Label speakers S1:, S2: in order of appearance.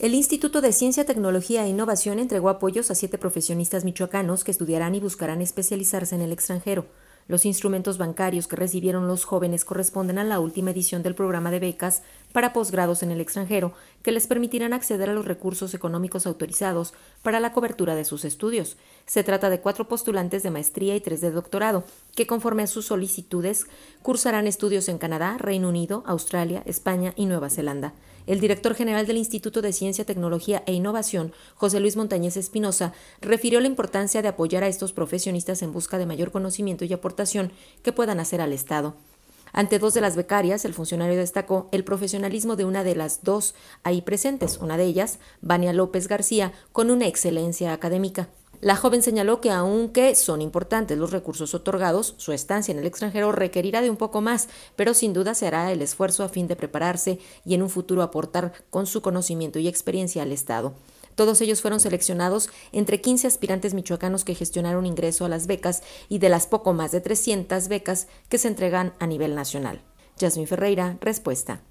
S1: El Instituto de Ciencia, Tecnología e Innovación entregó apoyos a siete profesionistas michoacanos que estudiarán y buscarán especializarse en el extranjero. Los instrumentos bancarios que recibieron los jóvenes corresponden a la última edición del programa de becas para posgrados en el extranjero que les permitirán acceder a los recursos económicos autorizados para la cobertura de sus estudios. Se trata de cuatro postulantes de maestría y tres de doctorado, que conforme a sus solicitudes cursarán estudios en Canadá, Reino Unido, Australia, España y Nueva Zelanda. El director general del Instituto de Ciencia, Tecnología e Innovación, José Luis Montañez Espinosa, refirió la importancia de apoyar a estos profesionistas en busca de mayor conocimiento y aportación que puedan hacer al Estado. Ante dos de las becarias, el funcionario destacó el profesionalismo de una de las dos ahí presentes, una de ellas, Vania López García, con una excelencia académica. La joven señaló que aunque son importantes los recursos otorgados, su estancia en el extranjero requerirá de un poco más, pero sin duda se hará el esfuerzo a fin de prepararse y en un futuro aportar con su conocimiento y experiencia al Estado. Todos ellos fueron seleccionados entre 15 aspirantes michoacanos que gestionaron ingreso a las becas y de las poco más de 300 becas que se entregan a nivel nacional. Jasmine Ferreira, respuesta.